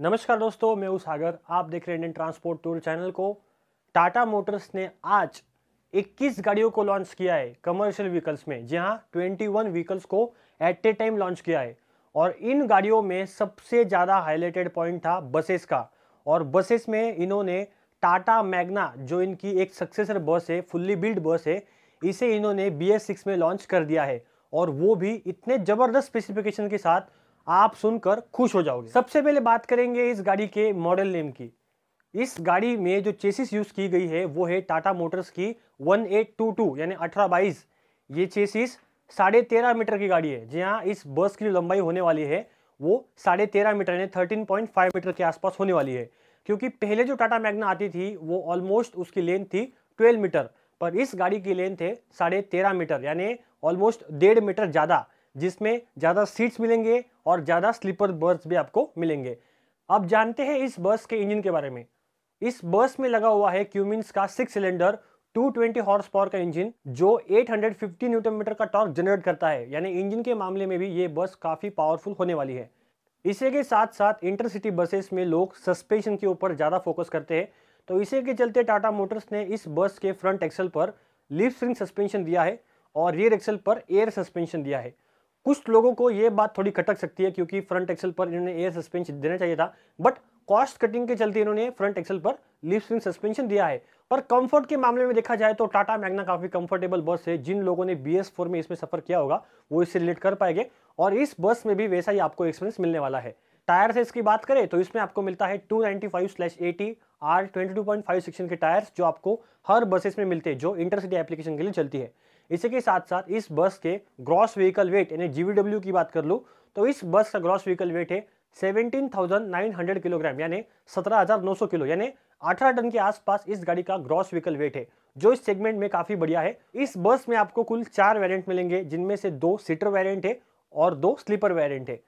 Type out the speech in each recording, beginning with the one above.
नमस्कार दोस्तों मैं हूँ सागर आप देख रहे हैं इंडियन ट्रांसपोर्ट टूर चैनल को टाटा मोटर्स ने आज 21 गाड़ियों को लॉन्च किया है कमर्शियल व्हीकल्स में जी हाँ ट्वेंटी व्हीकल्स को एट ए टाइम लॉन्च किया है और इन गाड़ियों में सबसे ज़्यादा हाईलाइटेड पॉइंट था बसेस का और बसेस में इन्होंने टाटा मैग्ना जो इनकी एक सक्सेसर बस है फुल्ली बिल्ड बस है इसे इन्होंने बी में लॉन्च कर दिया है और वो भी इतने ज़बरदस्त स्पेसिफिकेशन के साथ आप सुनकर खुश हो जाओगे सबसे पहले बात करेंगे इस गाड़ी के मॉडल नेम की इस गाड़ी में जो चेसिस यूज की गई है वो है टाटा मोटर्स की 1822 यानी बाईस ये चेसिस साढ़े तेरह मीटर की गाड़ी है जी हाँ इस बस की लंबाई होने वाली है वो साढ़े तेरह मीटर यानी थर्टीन पॉइंट फाइव मीटर के आसपास होने वाली है क्योंकि पहले जो टाटा मैगना आती थी वो ऑलमोस्ट उसकी लेंथ थी ट्वेल्व मीटर पर इस गाड़ी की लेंथ है साढ़े तेरह मीटर यानी ऑलमोस्ट डेढ़ मीटर ज़्यादा जिसमें ज़्यादा सीट्स मिलेंगे और ज़्यादा स्लीपर बर्थ भी आपको मिलेंगे आप जानते हैं इस बस के इंजन के बारे में इस बस में लगा हुआ है क्यूमिनस का सिक्स सिलेंडर 220 हॉर्स पावर का इंजन जो 850 न्यूटन मीटर का टॉर्क जनरेट करता है यानी इंजन के मामले में भी ये बस काफ़ी पावरफुल होने वाली है इसी के साथ साथ इंटरसिटी बसेस में लोग सस्पेंशन के ऊपर ज़्यादा फोकस करते हैं तो इसी के चलते टाटा मोटर्स ने इस बस के फ्रंट एक्सल पर लिप स्प्रिंग सस्पेंशन दिया है और रियर एक्सल पर एयर सस्पेंशन दिया है कुछ लोगों को ये बात थोड़ी खटक सकती है क्योंकि फ्रंट एक्सल पर इन्होंने एयर सस्पेंशन देना चाहिए था बट कॉस्ट कटिंग के चलते इन्होंने फ्रंट एक्सल पर लिप स्विंग सस्पेंशन दिया है पर कंफर्ट के मामले में देखा जाए तो टाटा मैग्ना काफी कंफर्टेबल बस है जिन लोगों ने बी एस में इसमें सफर किया होगा वो इससे रिलेट कर पाएंगे और इस बस में भी वैसा ही आपको एक्सपीरियंस मिलने वाला है टायर से इसकी बात करें तो इसमें आपको मिलता है two ninety five slash eighty R 22.5 section के टायर्स जो आपको हर बसेस में मिलते हैं जो इंटरसिटी एप्लीकेशन के लिए चलती है इसी के साथ साथ इस बस के ग्रॉस व्हीकल वेट यानी जी की बात कर लूँ तो इस बस का ग्रॉस व्हीकल वेट है 17,900 किलोग्राम यानी 17,900 किलो यानी 18 टन के आसपास इस गाड़ी का ग्रॉस व्हीकल वेट है जो इस सेगमेंट में काफी बढ़िया है इस बस में आपको कुल चार वेरिएंट मिलेंगे जिनमें से दो सीटर वेरिएंट है और दो स्लीपर वेरिएंट है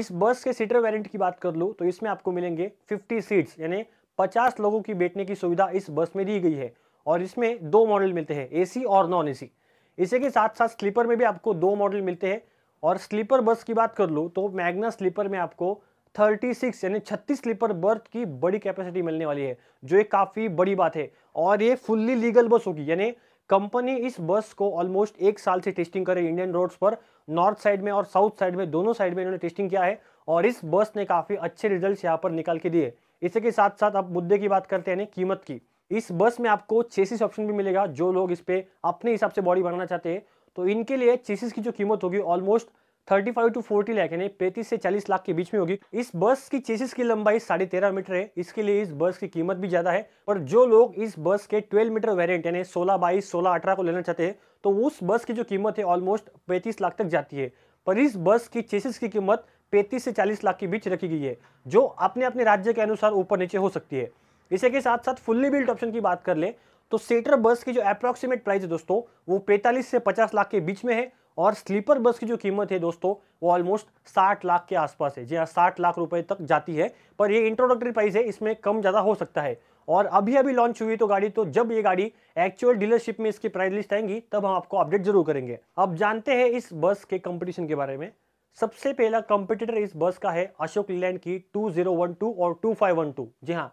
इस बस के सीटर वेरिएंट की बात कर लूँ तो इसमें आपको मिलेंगे फिफ्टी सीट्स यानी पचास लोगों की बैठने की सुविधा इस बस में दी गई है और इसमें दो मॉडल मिलते हैं एसी और नॉन एसी इसी के साथ साथ स्लीपर में भी आपको दो मॉडल मिलते हैं और स्लीपर बस की बात कर लो तो मैग्ना स्लीपर में आपको 36 यानी 36 स्लीपर बर्थ की बड़ी कैपेसिटी मिलने वाली है जो एक काफ़ी बड़ी बात है और ये फुल्ली लीगल बस होगी यानी कंपनी इस बस को ऑलमोस्ट एक साल से टेस्टिंग करे इंडियन रोड्स पर नॉर्थ साइड में और साउथ साइड में दोनों साइड में इन्होंने टेस्टिंग किया है और इस बस ने काफ़ी अच्छे रिजल्ट यहाँ पर निकाल के दिए इसी के साथ साथ आप मुद्दे की बात करते हैं कीमत की इस बस में आपको चेसिस ऑप्शन भी मिलेगा जो लोग इस पर अपने हिसाब से बॉडी बनाना चाहते हैं तो इनके लिए चेसिस की जो कीमत होगी ऑलमोस्ट 35 टू 40 लाख यानी पैंतीस से 40 लाख के बीच में होगी इस बस की चेसिस की लंबाई साढ़े तेरह मीटर है इसके लिए इस बस की कीमत भी ज्यादा है और जो लोग इस बस के 12 मीटर वेरिएंट यानी 16 बाईस 16 अठारह को लेना चाहते हैं तो उस बस की जो कीमत है ऑलमोस्ट पैंतीस लाख तक जाती है पर इस बस की चेसिस की कीमत पैंतीस से चालीस लाख के बीच रखी गई है जो अपने अपने राज्य के अनुसार ऊपर नीचे हो सकती है इसी के साथ साथ फुल्ली बिल्ट ऑप्शन की बात कर ले तो सेटर बस की जो अप्रोक्सीमेट प्राइस है दोस्तों वो पैंतालीस से पचास लाख के बीच में है और स्लीपर बस की जो कीमत है दोस्तों वो ऑलमोस्ट 60 लाख के आसपास है जी हाँ साठ लाख रुपए तक जाती है पर ये इंट्रोडक्टरी प्राइस है इसमें कम ज़्यादा हो सकता है और अभी अभी लॉन्च हुई तो गाड़ी तो जब ये गाड़ी एक्चुअल डीलरशिप में इसकी प्राइस लिस्ट आएंगी तब हम आपको अपडेट जरूर करेंगे अब जानते हैं इस बस के कंपटीशन के बारे में सबसे पहला कंपटीटर इस बस का है अशोक लैंड की 2012 और 2512 जी हाँ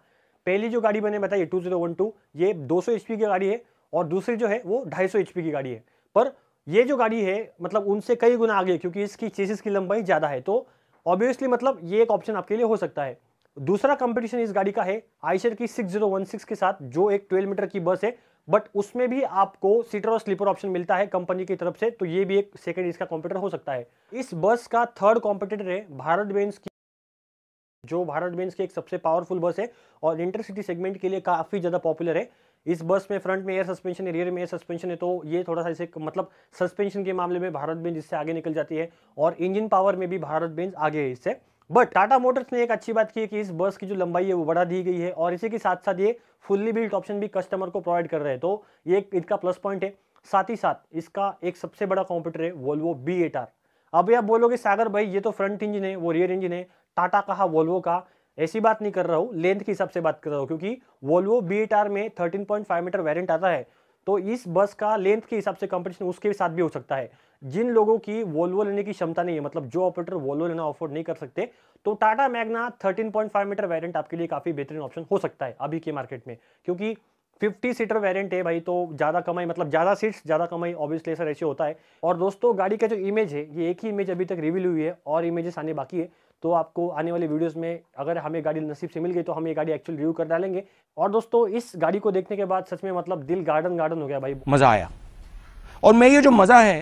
पहली जो गाड़ी मैंने बताई टू टू ये सौ एचपी की गाड़ी है और दूसरी जो है वो ढाई एचपी की गाड़ी है पर ये जो गाड़ी है मतलब उनसे कई गुना आगे क्योंकि इसकी चेसिस की लंबाई ज़्यादा है तो ऑब्वियसली मतलब ये एक ऑप्शन आपके लिए हो सकता है दूसरा कंपटीशन इस गाड़ी का है आइशर की 6016 के साथ जो एक 12 मीटर की बस है बट उसमें भी आपको सीटर और स्लीपर ऑप्शन मिलता है कंपनी की तरफ से तो ये भी एक सेकेंड इसका कॉम्पिटिटर हो सकता है इस बस का थर्ड कॉम्पिटेटर है भारत बेंस की जो भारत बेंस की एक सबसे पावरफुल बस है और इंटरसिटी सेगमेंट के लिए काफ़ी ज़्यादा पॉपुलर है इस बस में फ्रंट में एयर सस्पेंशन है रियर में एयर सस्पेंशन है तो ये थोड़ा सा इसे मतलब सस्पेंशन के मामले में भारत बेंज इससे आगे निकल जाती है और इंजन पावर में भी भारत बेंज आगे है इससे बट टाटा मोटर्स ने एक अच्छी बात की है कि इस बस की जो लंबाई है वो बढ़ा दी गई है और इसी के साथ साथ ये फुल्ली बिल्ट ऑप्शन भी कस्टमर को प्रोवाइड कर रहे हैं तो ये इसका इनका प्लस पॉइंट है साथ ही साथ इसका एक सबसे बड़ा कॉम्प्यूटर है वोल्वो बी एट आर अब आप बोलोगे सागर भाई ये तो फ्रंट इंजन है वो रियर इंजन है टाटा का वोल्वो का ऐसी बात नहीं कर रहा हूँ लेंथ के हिसाब से बात कर रहा हूँ क्योंकि वोल्वो बी एट आर में 13.5 मीटर वेरेंट आता है तो इस बस का लेंथ के हिसाब से कंपटीशन उसके साथ भी हो सकता है जिन लोगों की वोल्वो लेने की क्षमता नहीं है मतलब जो ऑपरेटर वोल्वो लेना अफोर्ड नहीं कर सकते तो टाटा मैग्ना 13.5 मीटर वेरिएंट आपके लिए काफ़ी बेहतरीन ऑप्शन हो सकता है अभी के मार्केट में क्योंकि 50 सीटर वेरिएंट है भाई तो ज़्यादा कमाई मतलब ज़्यादा सीट्स ज़्यादा कमाई ऑब्वियसली ऐसा रेशियो होता है और दोस्तों गाड़ी का जो इमेज है ये एक ही इमेज अभी तक रिव्यू हुई है और इमेजेस आने बाकी है तो आपको आने वाले वीडियोस में अगर हमें गाड़ी नसीब से मिल गई तो हम ये गाड़ी एक्चुअल रिव्यू कर डालेंगे और दोस्तों इस गाड़ी को देखने के बाद सच में मतलब दिल गार्डन गार्डन हो गया भाई मज़ा आया और मैं ये जो मज़ा है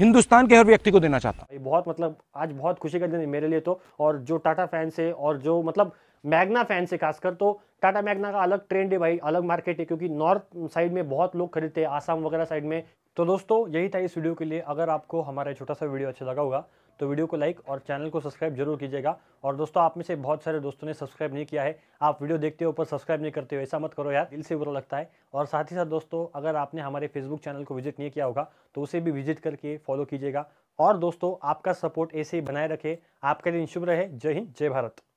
हिंदुस्तान के हर व्यक्ति को देना चाहता हूँ बहुत मतलब आज बहुत खुशी का दिन है मेरे लिए तो और जो टाटा फैन से और जो मतलब मैगना फैन से खासकर तो टाटा मैगना का अलग ट्रेंड है भाई अलग मार्केट है क्योंकि नॉर्थ साइड में बहुत लोग खरीदते हैं आसाम वगैरह साइड में तो दोस्तों यही था इस वीडियो के लिए अगर आपको हमारा छोटा सा वीडियो अच्छा लगा होगा तो वीडियो को लाइक और चैनल को सब्सक्राइब जरूर कीजिएगा और दोस्तों आप में से बहुत सारे दोस्तों ने सब्सक्राइब नहीं किया है आप वीडियो देखते हो पर सब्सक्राइब नहीं करते हो ऐसा मत करो यार दिल से बुरा लगता है और साथ ही साथ दोस्तों अगर आपने हमारे फेसबुक चैनल को विजिट नहीं किया होगा तो उसे भी विजिट करके फॉलो कीजिएगा और दोस्तों आपका सपोर्ट ऐसे ही बनाए रखे आपके दिन शुभ रहे जय हिंद जय भारत